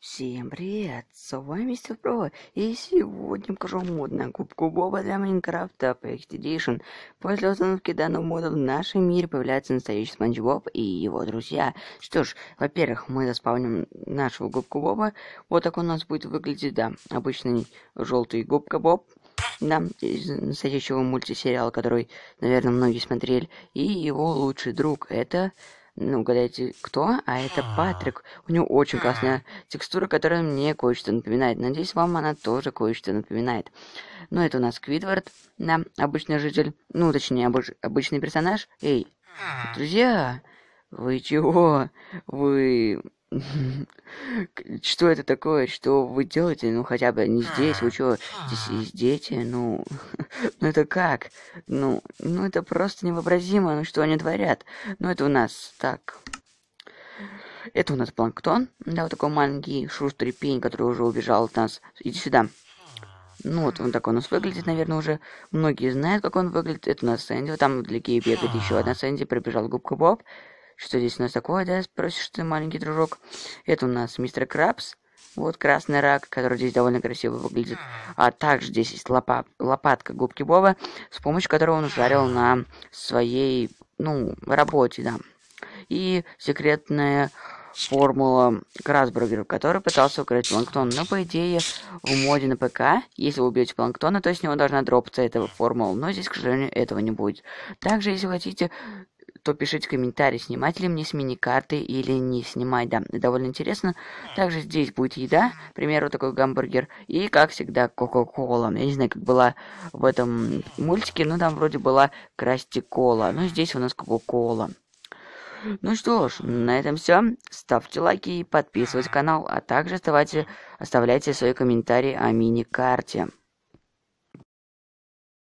Всем привет, с вами Мистер Про, и сегодня покажу мод на губку Боба для Майнкрафта Project Edition. После установки данного мода в нашем мире появляется настоящий Спанч Боб и его друзья. Что ж, во-первых, мы заспавним нашего губку Боба, вот так он у нас будет выглядеть, да, обычный желтый губка Боб, да, из настоящего мультисериала, который, наверное, многие смотрели, и его лучший друг, это ну, угадайте, кто? А это Патрик. У него очень классная текстура, которая мне кое-что напоминает. Надеюсь, вам она тоже кое-что напоминает. Но ну, это у нас Квидвард, да, обычный житель. Ну, точнее, обыч обычный персонаж. Эй, друзья, вы чего? Вы что это такое? Что вы делаете? Ну, хотя бы не здесь. Вы что, здесь а. дети? Ну, ну это как? Ну, ну это просто невообразимо. Ну, что они творят? Ну, это у нас так. Это у нас планктон. Да, вот такой маленький шустрый пень, который уже убежал от нас. Иди сюда. Ну, вот он такой, у нас выглядит, наверное, уже. Многие знают, как он выглядит. Это у нас Сэнди. Вот там вдалеке бегает еще а. одна Сэнди. Прибежал губка -Боб. Что здесь у нас такое, да, спросишь ты, маленький дружок? Это у нас мистер Крабс. Вот красный рак, который здесь довольно красиво выглядит. А также здесь есть лопа лопатка губки Боба, с помощью которой он жарил на своей, ну, работе, да. И секретная формула Красбургера, который пытался укрыть планктон. Но, по идее, в моде на ПК, если вы убьете планктона, то с него должна дропаться эта формула. Но здесь, к сожалению, этого не будет. Также, если хотите то пишите комментарий, снимать ли мне с мини-карты или не снимать, да, довольно интересно. Также здесь будет еда, к примеру, такой гамбургер, и, как всегда, Кока-Кола. Я не знаю, как была в этом мультике, но там вроде была Красти-Кола, но ну, здесь у нас Кока-Кола. Ну что ж, на этом все. Ставьте лайки и подписывайтесь на канал, а также оставайте, оставляйте свои комментарии о мини-карте.